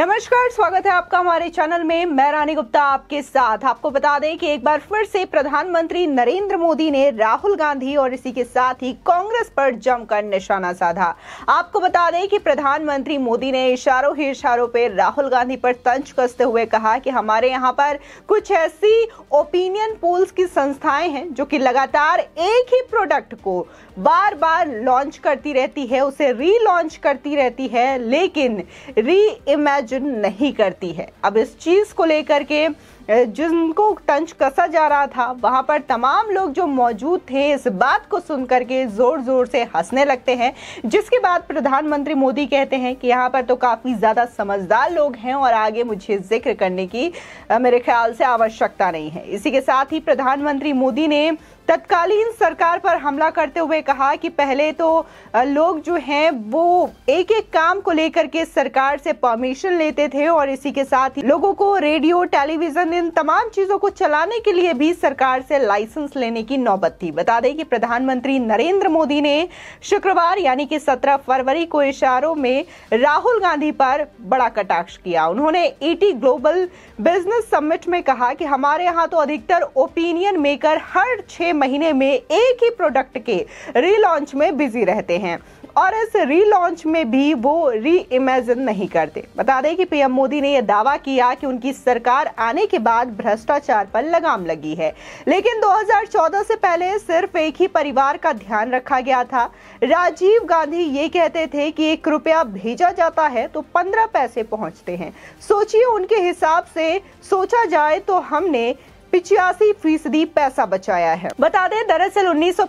नमस्कार स्वागत है आपका हमारे चैनल में मैं रानी गुप्ता आपके साथ आपको बता दें कि एक बार फिर से प्रधानमंत्री नरेंद्र मोदी ने राहुल गांधी और इसी के साथ ही कांग्रेस पर जमकर निशाना साधा आपको बता दें कि प्रधानमंत्री मोदी ने इशारों ही इशारों पर राहुल गांधी पर तंज कसते हुए कहा कि हमारे यहाँ पर कुछ ऐसी ओपिनियन पोल्स की संस्थाएं हैं जो की लगातार एक ही प्रोडक्ट को बार बार लॉन्च करती रहती है उसे रीलॉन्च करती रहती है लेकिन री इमेज जुर्म नहीं करती है अब इस चीज़ को लेकर के जिनको तंज कसा जा रहा था वहाँ पर तमाम लोग जो मौजूद थे इस बात को सुनकर के ज़ोर ज़ोर से हंसने लगते हैं जिसके बाद प्रधानमंत्री मोदी कहते हैं कि यहाँ पर तो काफ़ी ज़्यादा समझदार लोग हैं और आगे मुझे जिक्र करने की मेरे ख्याल से आवश्यकता नहीं है इसी के साथ ही प्रधानमंत्री मोदी ने तत्कालीन सरकार पर हमला करते हुए कहा कि पहले तो लोग जो हैं वो एक एक काम को लेकर के सरकार से परमिशन लेते थे और इसी के साथ ही लोगों को रेडियो टेलीविजन इन तमाम चीजों को चलाने के लिए भी सरकार से लाइसेंस लेने की नौबत थी बता दें कि प्रधानमंत्री नरेंद्र मोदी ने शुक्रवार यानी कि 17 फरवरी को इशारों में राहुल गांधी पर बड़ा कटाक्ष किया उन्होंने ईटी ग्लोबल बिजनेस समिट में कहा कि हमारे यहाँ तो अधिकतर ओपिनियन मेकर हर छह महीने में एक ही प्रोडक्ट के रीलॉन्च में बिजी रहते हैं और इस रीलॉन्च में भी वो री इमेजिन नहीं करते बता दें कि पीएम मोदी ने यह दावा किया कि उनकी सरकार आने के बाद भ्रष्टाचार पर लगाम लगी है लेकिन 2014 से पहले सिर्फ एक ही परिवार का ध्यान रखा गया था राजीव गांधी ये कहते थे कि एक रुपया भेजा जाता है तो पंद्रह पैसे पहुंचते हैं सोचिए उनके हिसाब से सोचा जाए तो हमने पिचासी फीसदी पैसा बचाया है बता दें दरअसल उन्नीस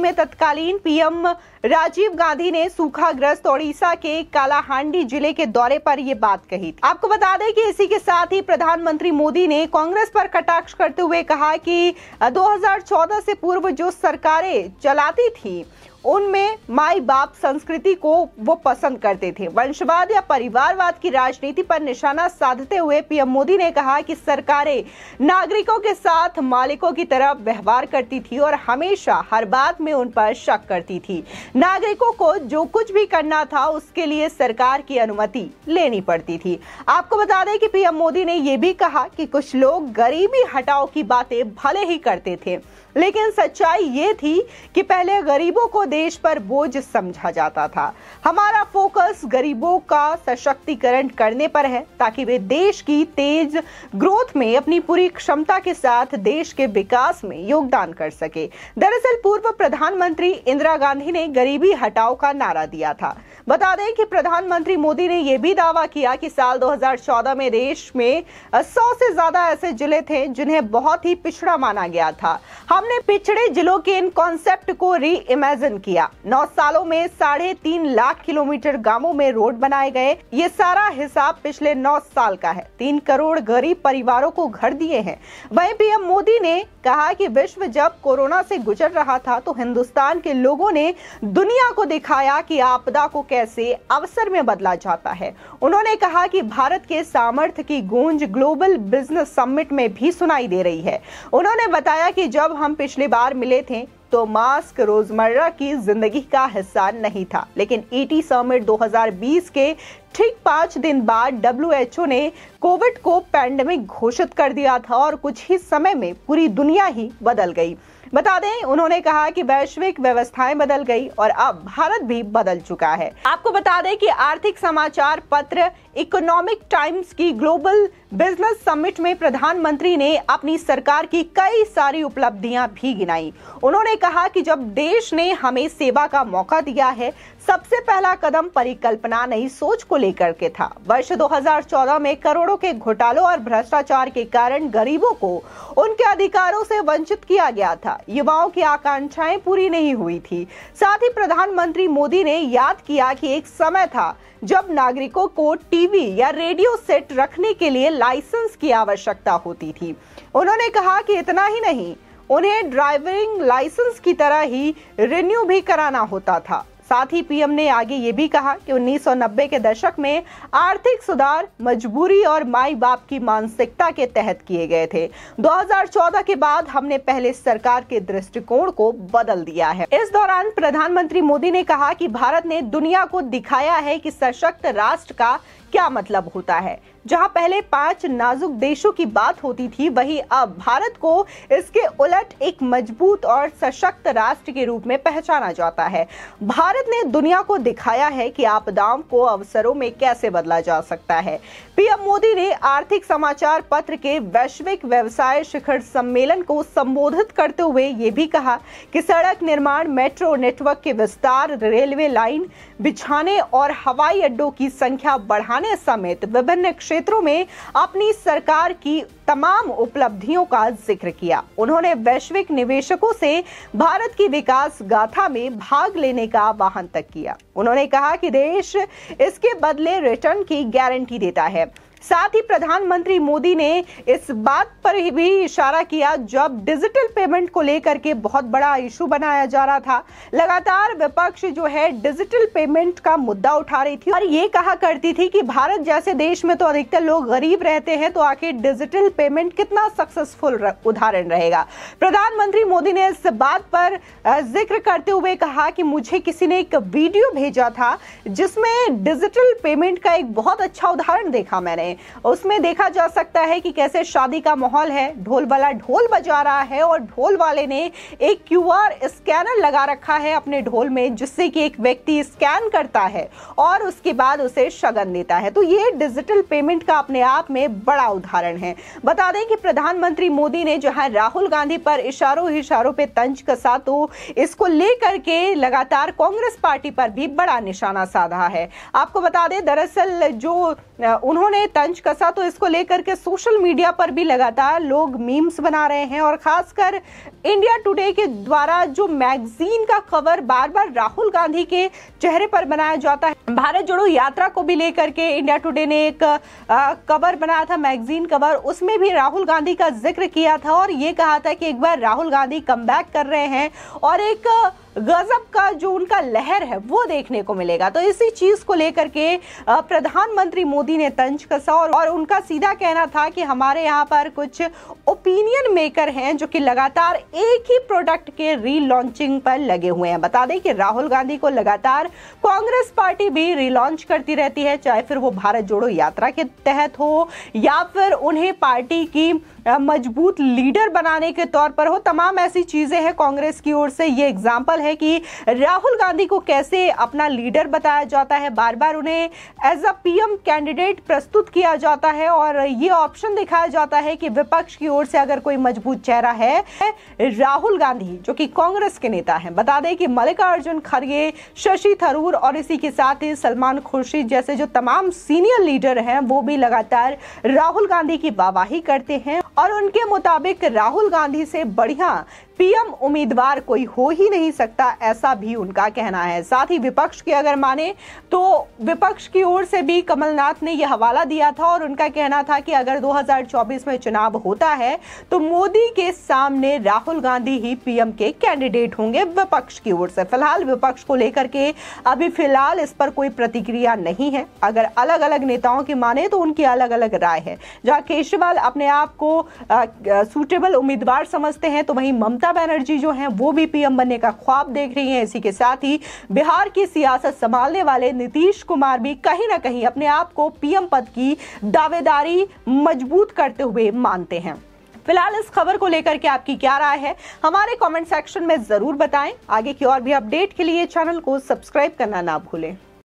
में तत्कालीन पीएम राजीव गांधी ने सूखाग्रस्त ओडिशा के कालाहांडी जिले के दौरे पर ये बात कही थी आपको बता दें कि इसी के साथ ही प्रधानमंत्री मोदी ने कांग्रेस पर कटाक्ष करते हुए कहा कि 2014 से पूर्व जो सरकारें चलाती थी उनमें माई बाप संस्कृति को वो पसंद करते थे वंशवाद या परिवारवाद की राजनीति पर निशाना साधते हुए पीएम मोदी ने कहा कि सरकारें नागरिकों के साथ मालिकों की तरह व्यवहार करती थी और हमेशा हर बात में उन पर शक करती थी नागरिकों को जो कुछ भी करना था उसके लिए सरकार की अनुमति लेनी पड़ती थी आपको बता दें कि पीएम मोदी ने यह भी कहा कि कुछ लोग गरीबी हटाओ की बातें भले ही करते थे लेकिन सच्चाई ये थी कि पहले गरीबों को प्रदेश पर बोझ समझा जाता था हमारा फोकस गरीबों का सशक्तिकरण करने पर है ताकि वे देश की तेज ग्रोथ में अपनी पूरी क्षमता के साथ देश के विकास में योगदान कर सके दरअसल पूर्व प्रधानमंत्री इंदिरा गांधी ने गरीबी हटाओ का नारा दिया था बता दें कि प्रधानमंत्री मोदी ने यह भी दावा किया कि साल 2014 में देश में 100 से ज्यादा ऐसे जिले थे जिन्हें बहुत ही पिछड़ा माना गया था हमने पिछड़े जिलों के इन कॉन्सेप्ट को री इमेजिन किया नौ सालों में साढ़े तीन लाख किलोमीटर गांवों में रोड बनाए गए ये सारा हिसाब पिछले नौ साल का है तीन करोड़ गरीब परिवारों को घर दिए हैं वहीं पीएम मोदी ने कहा कि विश्व जब कोरोना से गुजर रहा था तो हिंदुस्तान के लोगों ने दुनिया को दिखाया कि आपदा को कैसे अवसर में बदला जाता है उन्होंने कहा कि भारत के सामर्थ्य की गूंज ग्लोबल बिजनेस समिट में भी सुनाई दे रही है उन्होंने बताया कि जब हम पिछली बार मिले थे तो मास्क रोजमर्रा की जिंदगी का हिस्सा नहीं था लेकिन ईटी समिट 2020 के ठीक पांच दिन बाद डब्ल्यूएचओ ने कोविड को पैंडेमिक घोषित कर दिया था और कुछ ही समय में पूरी दुनिया ही बदल गई बता दें उन्होंने कहा कि वैश्विक व्यवस्थाएं बदल गई और अब भारत भी बदल चुका है आपको बता दें कि आर्थिक समाचार पत्र इकोनॉमिक टाइम्स की ग्लोबल बिजनेस समिट में प्रधानमंत्री ने अपनी सरकार की कई सारी उपलब्धियां भी गिनाई उन्होंने कहा कि जब देश ने हमें सेवा का मौका दिया है सबसे पहला कदम परिकल्पना नई सोच को लेकर के था वर्ष 2014 में करोड़ों के घोटालों और भ्रष्टाचार के कारण गरीबों को उनके अधिकारों से वंचित किया गया था युवाओं की आकांक्षाएं पूरी नहीं हुई थी साथ ही प्रधानमंत्री मोदी ने याद किया कि एक समय था जब नागरिकों को टीवी या रेडियो सेट रखने के लिए लाइसेंस की आवश्यकता होती थी उन्होंने कहा कि इतना ही नहीं उन्हें ड्राइविंग लाइसेंस की तरह ही रिन्यू भी कराना होता था साथ ही पीएम ने आगे ये भी कहा कि 1990 के दशक में आर्थिक सुधार मजबूरी और माई बाप की मानसिकता के तहत किए गए थे 2014 के बाद हमने पहले सरकार के दृष्टिकोण को बदल दिया है इस दौरान प्रधानमंत्री मोदी ने कहा कि भारत ने दुनिया को दिखाया है कि सशक्त राष्ट्र का क्या मतलब होता है जहां पहले पांच नाजुक देशों की बात होती थी वही अब भारत को इसके उलट एक मजबूत और सशक्त राष्ट्र के रूप में पहचाना जाता है भारत ने दुनिया को दिखाया है कि आपदाओं को अवसरों में कैसे बदला जा सकता है पीएम मोदी ने आर्थिक समाचार पत्र के वैश्विक व्यवसाय शिखर सम्मेलन को संबोधित करते हुए ये भी कहा कि सड़क निर्माण मेट्रो नेटवर्क के विस्तार रेलवे लाइन बिछाने और हवाई अड्डों की संख्या बढ़ाने बढ़ाने समेत विभिन्न क्षेत्रों में अपनी सरकार की तमाम उपलब्धियों का जिक्र किया उन्होंने वैश्विक निवेशकों से भारत की विकास गाथा में भाग लेने का आह्वान तक किया उन्होंने कहा कि देश इसके बदले रिटर्न की गारंटी देता है साथ ही प्रधानमंत्री मोदी ने इस बात पर भी इशारा किया जब डिजिटल पेमेंट को लेकर के बहुत बड़ा इशू बनाया जा रहा था लगातार विपक्ष जो है डिजिटल पेमेंट का मुद्दा उठा रही थी और ये कहा करती थी कि भारत जैसे देश में तो अधिकतर लोग गरीब रहते हैं तो आखिर डिजिटल पेमेंट कितना सक्सेसफुल उदाहरण रहेगा प्रधानमंत्री मोदी ने इस बात पर जिक्र करते हुए कहा कि मुझे किसी ने एक वीडियो भेजा था जिसमें डिजिटल पेमेंट का एक बहुत अच्छा उदाहरण देखा मैंने में उसमें देखा जा सकता है कि कैसे शादी का माहौल है ढोल वाला ढोल बजा रहा है और ढोल वाले ने एक क्यू स्कैनर लगा रखा है अपने ढोल में जिससे कि एक व्यक्ति स्कैन करता है और उसके बाद उसे शगन देता है तो ये डिजिटल पेमेंट का अपने आप में बड़ा उदाहरण है बता दें कि प्रधानमंत्री मोदी ने जो है राहुल गांधी पर इशारों इशारों पे तंज कसा तो इसको लेकर के लगातार कांग्रेस पार्टी पर भी बड़ा निशाना साधा है आपको बता दें दरअसल जो उन्होंने तंज तंज कसा तो इसको लेकर के सोशल मीडिया पर भी लगातार लोग मीम्स बना रहे हैं और खासकर इंडिया टुडे के द्वारा जो मैगजीन का खबर बार बार राहुल गांधी के चेहरे पर बनाया जाता है भारत जोड़ो यात्रा को भी लेकर के इंडिया टुडे ने एक कवर बनाया था मैगजीन कवर उसमें भी राहुल गांधी का जिक्र किया था और ये कहा था कि एक बार राहुल गांधी कम कर रहे हैं और एक गजब का जो उनका लहर है वो देखने को मिलेगा तो इसी चीज़ को लेकर के प्रधानमंत्री मोदी ने तंज कसा और, और उनका सीधा कहना था कि हमारे यहाँ पर कुछ ओपिनियन मेकर हैं जो कि लगातार एक ही प्रोडक्ट के रीलॉन्चिंग पर लगे हुए हैं बता दें कि राहुल गांधी को लगातार कांग्रेस पार्टी भी रिलॉन्च करती रहती है चाहे फिर वो भारत जोड़ो यात्रा के तहत हो या फिर उन्हें पार्टी की मजबूत लीडर बनाने के तौर पर हो तमाम ऐसी चीज़ें हैं कांग्रेस की ओर से ये एग्जाम्पल है कि राहुल गांधी को कैसे अपना लीडर बताया जाता है बार बार उन्हें एज अ पीएम कैंडिडेट प्रस्तुत किया जाता है और ये ऑप्शन दिखाया जाता है कि विपक्ष की ओर से अगर कोई मजबूत चेहरा है राहुल गांधी जो कि कांग्रेस के नेता हैं बता दें कि मल्लिकार्जुन खड़गे शशि थरूर और इसी के साथ ही सलमान खुर्शीद जैसे जो तमाम सीनियर लीडर हैं वो भी लगातार राहुल गांधी की वाहवाही करते हैं और उनके मुताबिक राहुल गांधी से बढ़िया पीएम उम्मीदवार कोई हो ही नहीं सकता ऐसा भी उनका कहना है साथ ही विपक्ष की अगर माने तो विपक्ष की ओर से भी कमलनाथ ने यह हवाला दिया था और उनका कहना था कि अगर 2024 में चुनाव होता है तो मोदी के सामने राहुल गांधी ही पीएम के कैंडिडेट होंगे विपक्ष की ओर से फिलहाल विपक्ष को लेकर के अभी फिलहाल इस पर कोई प्रतिक्रिया नहीं है अगर अलग अलग नेताओं की माने तो उनकी अलग अलग राय है जहाँ केजरीवाल अपने आप को सूटेबल उम्मीदवार समझते हैं तो वहीं ममता ममता बनर्जी जो हैं वो भी पीएम बनने का ख्वाब देख रही हैं इसी के साथ ही बिहार की सियासत संभालने वाले नीतीश कुमार भी कहीं ना कहीं अपने आप को पीएम पद की दावेदारी मजबूत करते हुए मानते हैं फिलहाल इस खबर को लेकर के आपकी क्या राय है हमारे कमेंट सेक्शन में जरूर बताएं आगे की और भी अपडेट के लिए चैनल को सब्सक्राइब करना ना भूलें